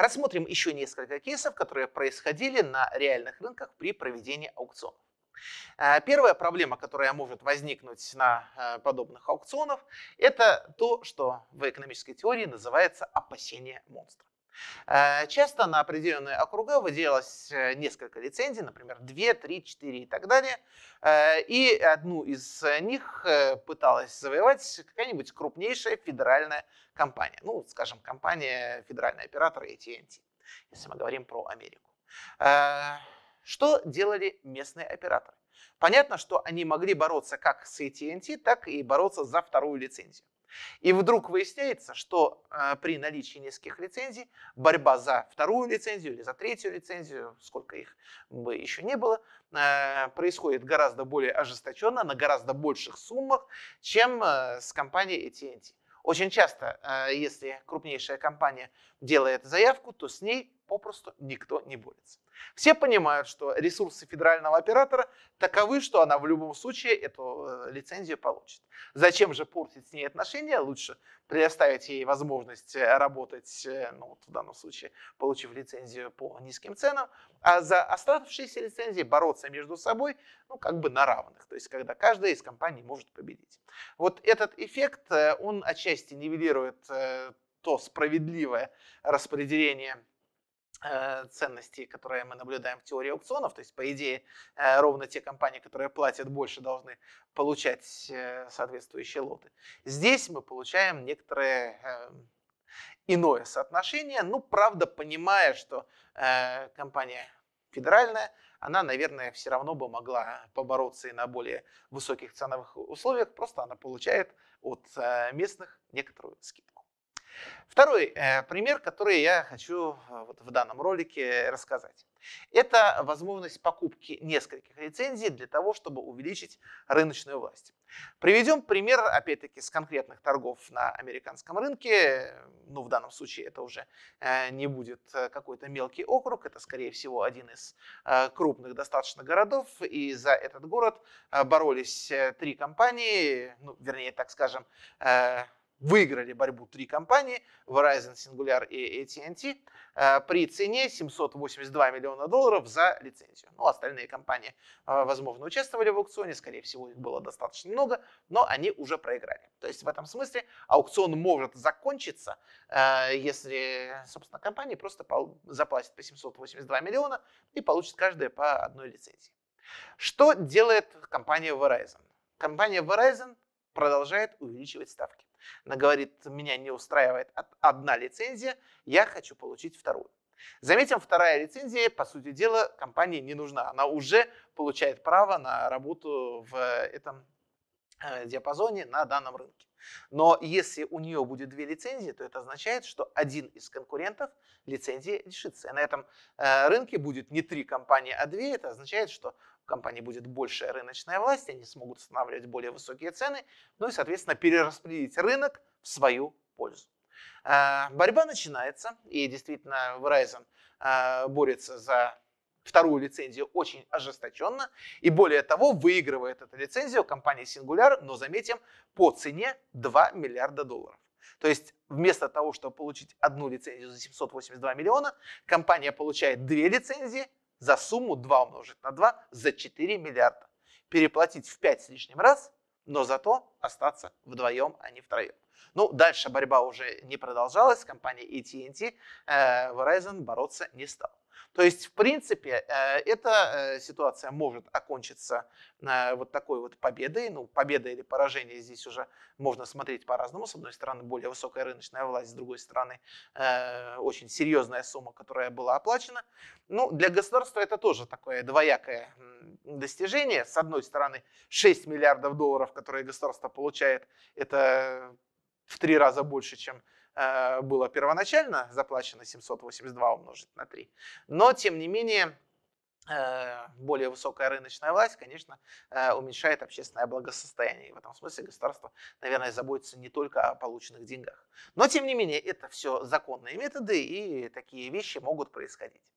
Рассмотрим еще несколько кейсов, которые происходили на реальных рынках при проведении аукционов. Э, первая проблема, которая может возникнуть на э, подобных аукционах, это то, что в экономической теории называется опасение монстра. Э, часто на определенные округа выделялось э, несколько лицензий, например, 2, 3, 4 и так далее. Э, и одну из них пыталась завоевать какая-нибудь крупнейшая федеральная компания. Ну, скажем, компания, федеральный оператор AT&T, если мы говорим про Америку. Что делали местные операторы? Понятно, что они могли бороться как с AT&T, так и бороться за вторую лицензию. И вдруг выясняется, что э, при наличии нескольких лицензий борьба за вторую лицензию или за третью лицензию, сколько их бы еще не было, э, происходит гораздо более ожесточенно, на гораздо больших суммах, чем э, с компанией AT&T. Очень часто, э, если крупнейшая компания делает заявку, то с ней попросту никто не борется. Все понимают, что ресурсы федерального оператора таковы, что она в любом случае эту э, лицензию получит. Зачем же портить с ней отношения? Лучше предоставить ей возможность э, работать, э, ну, вот в данном случае, получив лицензию по низким ценам, а за оставшиеся лицензии бороться между собой, ну, как бы на равных, то есть когда каждая из компаний может победить. Вот этот эффект, он отчасти нивелирует то справедливое распределение Э, ценностей, которые мы наблюдаем в теории аукционов, то есть, по идее, э, ровно те компании, которые платят больше, должны получать э, соответствующие лоты. Здесь мы получаем некоторое эм, иное соотношение, ну, правда, понимая, что компания федеральная, она, наверное, все равно бы могла побороться и на более высоких ценовых условиях, просто она получает от местных некоторую скидку. Второй э, пример, который я хочу э, вот в данном ролике рассказать. Это возможность покупки нескольких лицензий для того, чтобы увеличить рыночную власть. Приведем пример, опять-таки, с конкретных торгов на американском рынке. Ну, в данном случае это уже э, не будет какой-то мелкий округ, это, скорее всего, один из крупных достаточно городов, и за этот город боролись три компании, ну, вернее, так скажем, выиграли борьбу три компании Verizon, Singular и AT&T э, при цене 782 миллиона долларов за лицензию. Ну, остальные компании, э, возможно, участвовали в аукционе, скорее всего, их было достаточно много, но они уже проиграли. То есть в этом смысле аукцион может закончиться, э, если, собственно, компании просто заплатят по 782 миллиона и получат каждая по одной лицензии. Что делает компания Verizon? Компания Verizon продолжает увеличивать ставки. Она говорит, меня не устраивает одна лицензия, я хочу получить вторую. Заметим, вторая лицензия, по сути дела, компании не нужна. Она уже получает право на работу в этом э, диапазоне на данном рынке. Но если у нее будет две лицензии, то это означает, что один из конкурентов лицензии лишится. И на этом э, рынке будет не три компании, а две. Это означает, что у компании будет большая рыночная власть, они смогут устанавливать более высокие цены, ну и, соответственно, перераспределить рынок в свою пользу. А, борьба начинается, и действительно Verizon а, борется за вторую лицензию очень ожесточенно, и более того, выигрывает эту лицензию компания Singular, но заметим, по цене 2 миллиарда долларов. То есть вместо того, чтобы получить одну лицензию за 782 миллиона, компания получает две лицензии за сумму 2 умножить на 2 за 4 миллиарда. Переплатить в 5 с лишним раз, но зато остаться вдвоем, а не втроем. Ну, дальше борьба уже не продолжалась, компания AT&T а э, Verizon бороться не стал. То есть, в принципе, э, эта э, ситуация может окончиться э, вот такой вот победой. Ну, победа или поражение здесь уже можно смотреть по-разному. С одной стороны, более высокая рыночная власть, с другой стороны, очень серьезная сумма, которая была оплачена. Ну, для государства это тоже такое двоякое достижение. С одной стороны, 6 миллиардов долларов, которые государство получает, это в три раза больше, чем э, было первоначально заплачено 782 умножить на 3. Но, тем не менее, э, более высокая рыночная власть, конечно, э, уменьшает общественное благосостояние. И в этом смысле государство, наверное, заботится не только о полученных деньгах. Но, тем не менее, это все законные методы, и такие вещи могут происходить.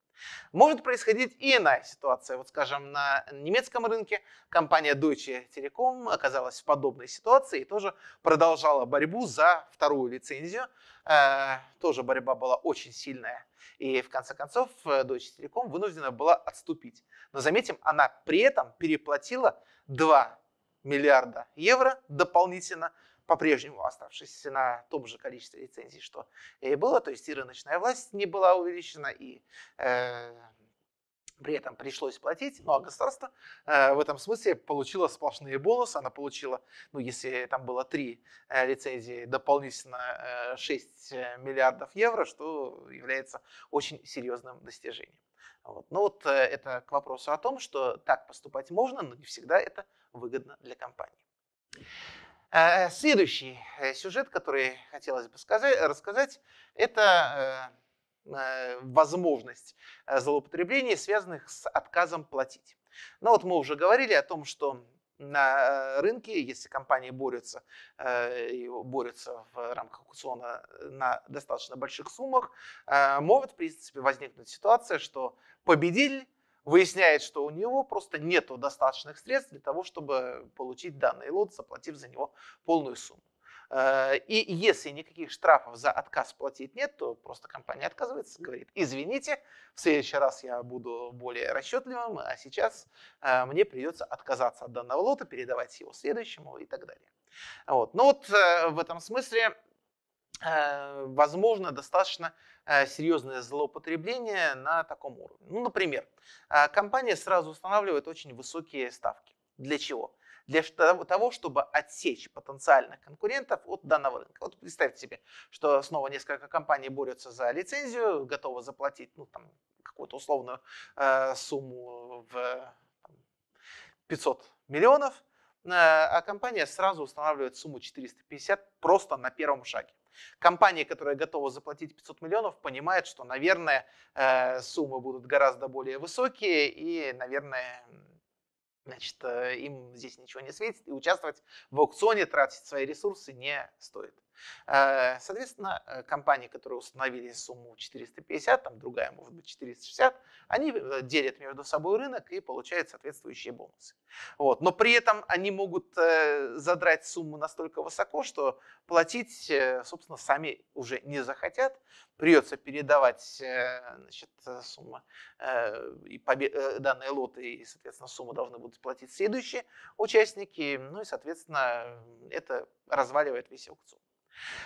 Может происходить и иная ситуация. Вот, скажем, на немецком рынке компания Deutsche Telekom оказалась в подобной ситуации и тоже продолжала борьбу за вторую лицензию. Э, тоже борьба была очень сильная. И в конце концов Deutsche Telekom вынуждена была отступить. Но заметим, она при этом переплатила 2 миллиарда евро дополнительно по-прежнему оставшись на том же количестве лицензий, что и было, то есть и рыночная власть не была увеличена, и э, при этом пришлось платить, ну а государство э, в этом смысле получило сплошные бонусы, она получила, ну если там было три э, лицензии, дополнительно э, 6 э, миллиардов евро, что является очень серьезным достижением. Вот. Ну вот э, это к вопросу о том, что так поступать можно, но не всегда это выгодно для компании. Э, э, следующий э, сюжет, который хотелось бы сказать, рассказать, это возможность злоупотреблений, связанных с отказом платить. Ну вот мы уже говорили о том, что на рынке, если компании борются, борются в рамках аукциона на достаточно больших суммах, может, в принципе, возникнуть ситуация, что победитель выясняет, что у него просто нету достаточных средств для того, чтобы получить данный лот, заплатив за него полную сумму. Э, и если никаких штрафов за отказ платить нет, то просто компания отказывается, говорит, извините, в следующий раз я буду более расчетливым, а сейчас э, мне придется отказаться от данного лота, передавать его следующему и так далее. Вот. Но ну вот э, в этом смысле Э, возможно достаточно э, серьезное злоупотребление на таком уровне. Ну, например, э, компания сразу устанавливает очень высокие ставки. Для чего? Для того, чтобы отсечь потенциальных конкурентов от данного рынка. Вот представьте себе, что снова несколько компаний борются за лицензию, готовы заплатить ну, там, какую-то условную э, сумму в 500 миллионов, а компания сразу устанавливает сумму 450 просто на первом шаге. Компания, которая готова заплатить 500 миллионов, понимает, что, наверное, э, суммы будут гораздо более высокие и, наверное, значит, э, им здесь ничего не светит, и участвовать в аукционе, тратить свои ресурсы не стоит. Э, соответственно, э, компании, которые установили сумму 450, там другая, может быть, 460, они э, делят между собой рынок и получают соответствующие бонусы. Вот. Но при этом они могут задрать сумму настолько высоко, что платить, собственно, сами уже не захотят. Придется передавать значит, сумму и данные лоты, и, соответственно, сумму должны будут платить следующие участники. Ну и, соответственно, это разваливает весь аукцион.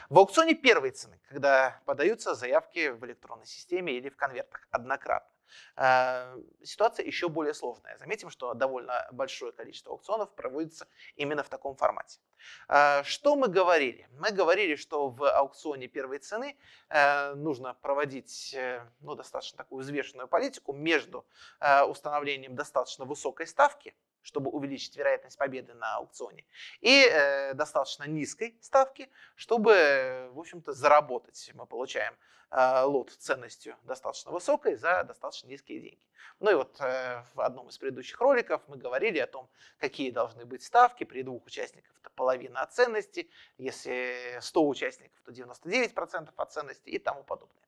В аукционе первой цены, когда подаются заявки в электронной системе или в конвертах однократно. А, ситуация еще более сложная. Заметим, что довольно большое количество аукционов проводится именно в таком формате. А, что мы говорили? Мы говорили, что в аукционе первой цены э, нужно проводить э, ну, достаточно такую взвешенную политику между э, установлением достаточно высокой ставки – чтобы увеличить вероятность победы на аукционе, и э, достаточно низкой ставки, чтобы, э, в общем-то, заработать. Мы получаем э, лот ценностью достаточно высокой за достаточно низкие деньги. Ну и вот э, в одном из предыдущих роликов мы говорили о том, какие должны быть ставки. При двух участниках это половина от ценности, если 100 участников, то 99% от ценности и тому подобное.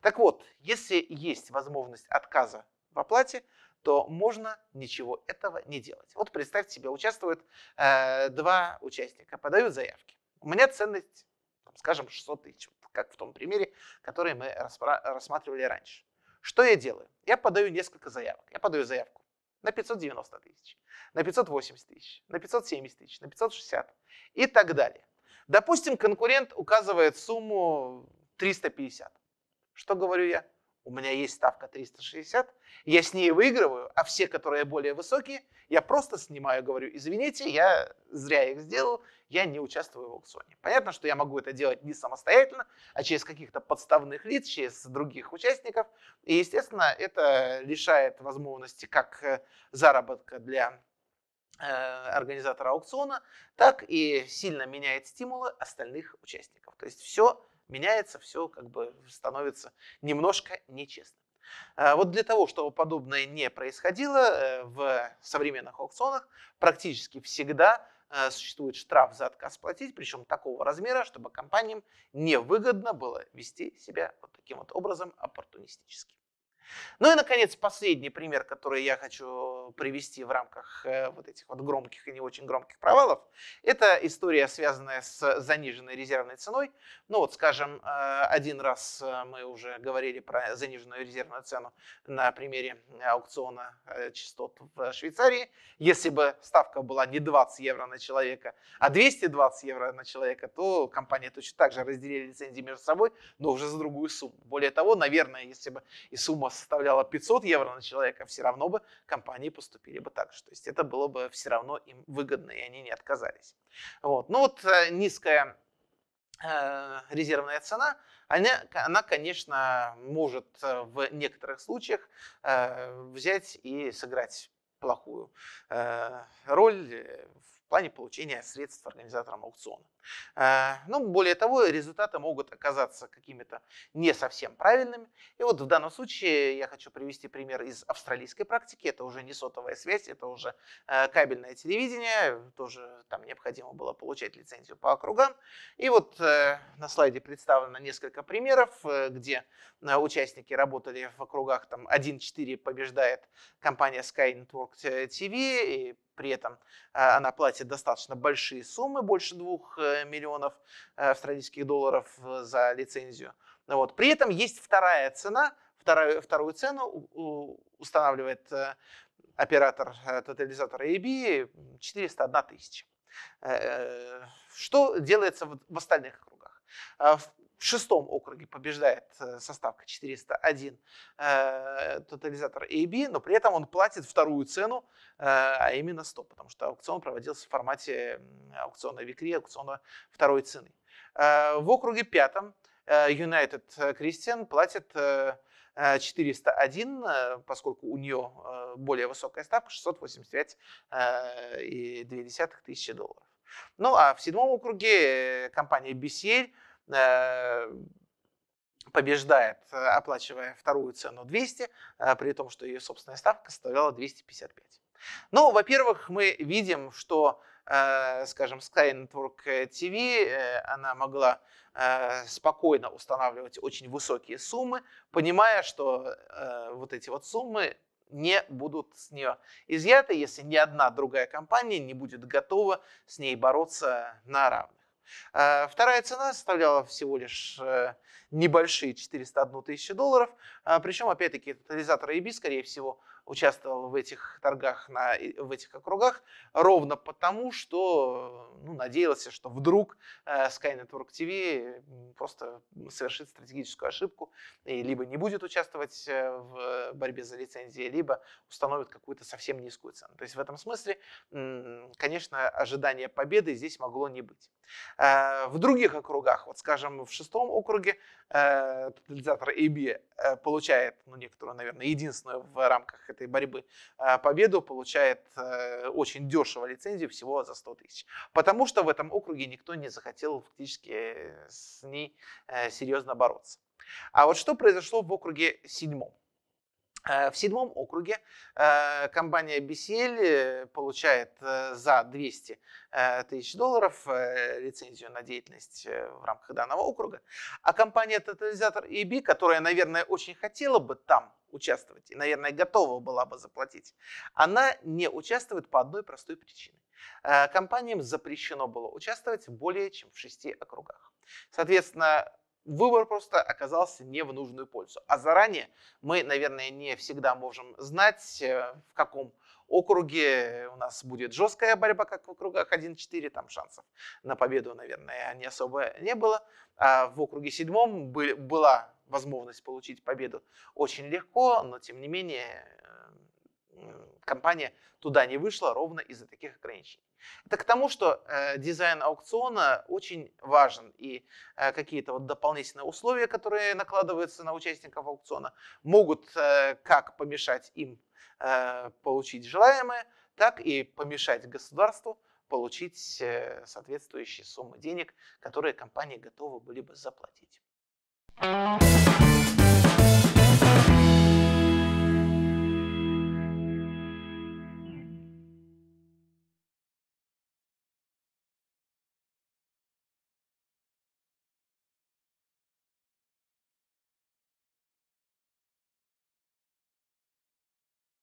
Так вот, если есть возможность отказа в оплате, то можно ничего этого не делать. Вот представьте себе, участвуют э, два участника, подают заявки. У меня ценность, там, скажем, 600 тысяч, как в том примере, который мы рассматривали раньше. Что я делаю? Я подаю несколько заявок. Я подаю заявку на 590 тысяч, на 580 тысяч, на 570 тысяч, на 560 и так далее. Допустим, конкурент указывает сумму 350. Что говорю я? у меня есть ставка 360, я с ней выигрываю, а все, которые более высокие, я просто снимаю, говорю, извините, я зря их сделал, я не участвую в аукционе. Понятно, что я могу это делать не самостоятельно, а через каких-то подставных лиц, через других участников. И, естественно, это лишает возможности как э, заработка для э, организатора аукциона, так и сильно меняет стимулы остальных участников. То есть все меняется, все как бы становится немножко нечестно. А, вот для того, чтобы подобное не происходило, э, в современных аукционах практически всегда э, существует штраф за отказ платить, причем такого размера, чтобы компаниям невыгодно было вести себя вот таким вот образом оппортунистически. Ну и, наконец, последний пример, который я хочу привести в рамках э, вот этих вот громких и не очень громких провалов, это история, связанная с заниженной резервной ценой. Ну вот, скажем, э, один раз э, мы уже говорили про заниженную резервную цену на примере аукциона частот в Швейцарии. Если бы ставка была не 20 евро на человека, а 220 евро на человека, то компании точно так же разделили лицензии между собой, но уже за другую сумму. Более того, наверное, если бы и сумма составляла 500 евро на человека, все равно бы компании поступили бы так же. То есть это было бы все равно им выгодно, и они не отказались. Вот. Ну вот э, низкая э, резервная цена, она, она, конечно, может э, в некоторых случаях взять и сыграть плохую роль плане получения средств организатором аукциона. Э, ну, более того, результаты могут оказаться какими-то не совсем правильными. И вот в данном случае я хочу привести пример из австралийской практики. Это уже не сотовая связь, это уже э, кабельное телевидение. Тоже там необходимо было получать лицензию по округам. И вот э, на слайде представлено несколько примеров, где участники работали в округах там 1-4 побеждает компания Sky Network TV и при этом а, она платит достаточно большие суммы, больше 2 э, миллионов э, австралийских долларов э, за лицензию. Вот. При этом есть вторая цена, вторую, вторую цену устанавливает оператор тотализатора EB 401 тысяча. Что делается в остальных округах? А в шестом округе побеждает со ставкой 401 э, тотализатор AB, но при этом он платит вторую цену, э, а именно 100, потому что аукцион проводился в формате аукциона Викри, аукциона второй цены. Э, в округе пятом United э, Christian э, платит 401, э, поскольку у нее более высокая ставка, 685,2 тысячи долларов. Ну а в седьмом округе компания BCL – Э, побеждает, э, оплачивая вторую цену 200, э, при том, что ее собственная ставка составляла 255. Ну, во-первых, мы видим, что, скажем, Sky Network TV, она могла спокойно устанавливать очень высокие суммы, понимая, что вот эти вот суммы не будут с нее изъяты, если ни одна другая компания не будет готова с ней бороться на равных. А вторая цена составляла всего лишь э, небольшие 401 тысячи долларов. А Причем, опять-таки, тотализатор AB, скорее всего, участвовал в этих торгах, на, в этих округах, ровно потому, что ну, надеялся, что вдруг э, Sky Network TV просто совершит стратегическую ошибку и либо не будет участвовать э, в борьбе за лицензии, либо установит какую-то совсем низкую цену. То есть в этом смысле, конечно, ожидание победы здесь могло не быть. Э, в других округах, вот скажем, в шестом округе тотализатор AB получает ну, некоторую, наверное, единственную в рамках этой борьбы, а, победу получает э, очень дешево лицензию, всего за 100 тысяч. Потому что в этом округе никто не захотел фактически э, с ней э, серьезно бороться. А вот что произошло в округе седьмом? Э, в седьмом округе э, компания BCL получает э, за 200 тысяч долларов лицензию на деятельность в рамках данного округа. А компания Тотализатор EB, которая, наверное, очень хотела бы там участвовать и, наверное, готова была бы заплатить, она не участвует по одной простой причине. Компаниям запрещено было участвовать более чем в шести округах. Соответственно, выбор просто оказался не в нужную пользу. А заранее мы, наверное, не всегда можем знать, э, в каком округе у нас будет жесткая борьба, как в округах 1-4, там шансов на победу, наверное, не особо не было. А в округе 7 была возможность получить победу очень легко, но тем не менее э, компания туда не вышла ровно из-за таких ограничений. Это к тому, что э, дизайн аукциона очень важен, и э, какие-то вот дополнительные условия, которые накладываются на участников аукциона, могут э, как помешать им э, получить желаемое, так и помешать государству получить э, соответствующие суммы денег, которые компании готовы были бы заплатить.